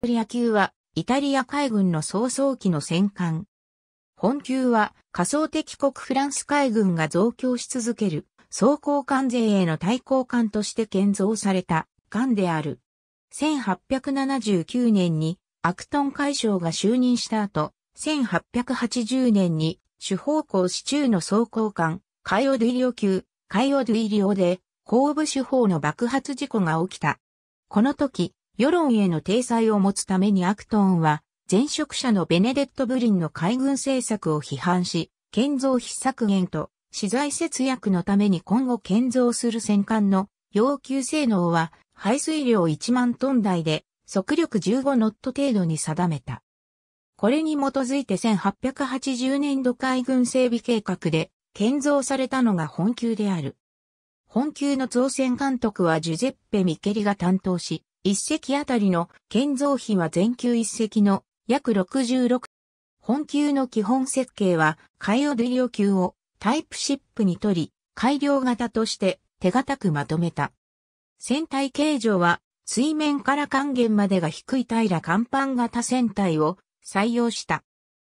フリア級はイタリア海軍の早々期の戦艦。本級は仮想敵国フランス海軍が増強し続ける装甲艦勢への対抗艦として建造された艦である。1879年にアクトン海将が就任した後、1880年に主砲港市中の装甲艦、カイオドゥイリオ級、カイオドゥイリオで後部主砲の爆発事故が起きた。この時、世論への体裁を持つためにアクトーンは、前職者のベネデット・ブリンの海軍政策を批判し、建造費削減と、資材節約のために今後建造する戦艦の要求性能は、排水量1万トン台で、速力15ノット程度に定めた。これに基づいて1880年度海軍整備計画で建造されたのが本級である。本級の造船監督はジュゼッペ・ミケリが担当し、一隻あたりの建造費は全球一隻の約66。本級の基本設計は、カイオデリオ級をタイプシップにとり、改良型として手堅くまとめた。船体形状は、水面から還元までが低い平ら甲板型船体を採用した。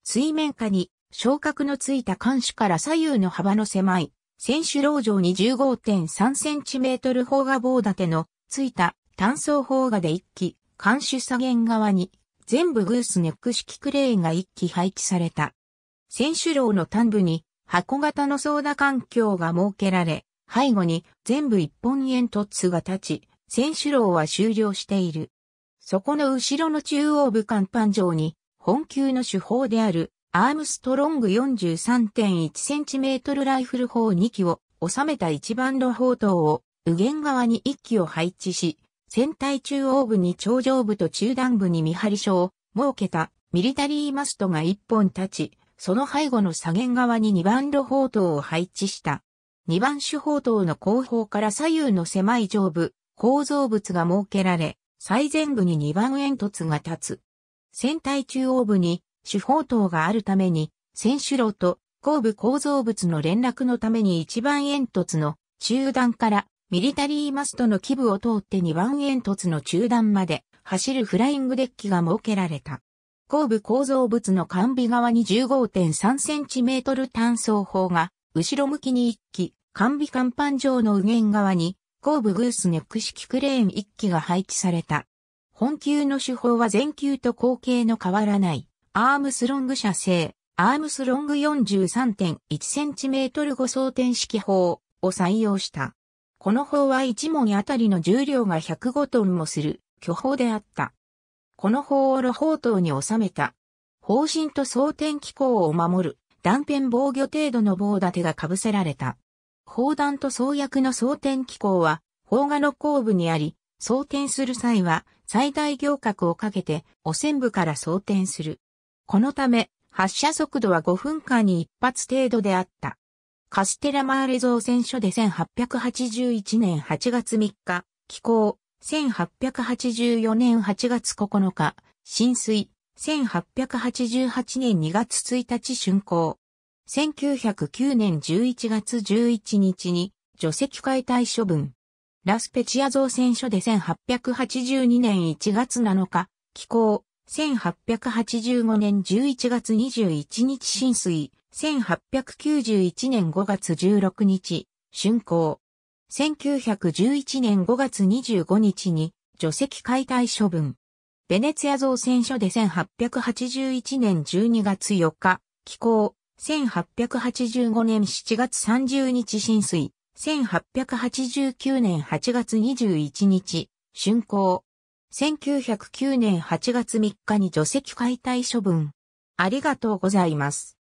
水面下に昇格のついた艦首から左右の幅の狭い、船首楼状に 15.3cm 砲が棒立てのついた単層砲画で一機、監視左舷側に、全部グースネック式クレーンが一機配置された。選手楼の端部に、箱型の操舵環境が設けられ、背後に全部一本煙突が立ち、選手楼は終了している。そこの後ろの中央部甲板上に、本級の手法である、アームストロング 43.1cm ライフル砲2機を収めた一番の砲塔を、右舷側に1機を配置し、船体中央部に頂上部と中段部に見張り所を設けたミリタリーマストが一本立ち、その背後の左舷側に2番路砲塔を配置した。2番手砲塔の後方から左右の狭い上部、構造物が設けられ、最前部に2番煙突が立つ。船体中央部に手砲塔があるために、船首路と後部構造物の連絡のために1番煙突の中段からミリタリーマストの基部を通って2番煙突の中段まで走るフライングデッキが設けられた。後部構造物の完備側に 15.3cm 単装砲が後ろ向きに1機、完備甲板上の右舷側に後部グースネック式クレーン1機が配置された。本級の手法は前級と後継の変わらないアームスロング社製。アームスロング 43.1cm 5装填式砲を採用した。この砲は一門あたりの重量が105トンもする巨砲であった。この砲を露砲塔に収めた。砲身と装填機構を守る断片防御程度の棒立てが被せられた。砲弾と装薬の装填機構は砲画の後部にあり、装填する際は最大行角をかけて汚染部から装填する。このため発射速度は5分間に1発程度であった。カステラマーレ造船所で1881年8月3日、寄港、1884年8月9日、浸水、1888年2月1日竣工。1909年11月11日に除籍解体処分。ラスペチア造船所で1882年1月7日、寄港、1885年11月21日浸水。1891年5月16日、竣工。1911年5月25日に除籍解体処分。ベネツィア造船所で1881年12月4日、寄港。1885年7月30日浸水。1889年8月21日、竣工。1909年8月3日に除籍解体処分。ありがとうございます。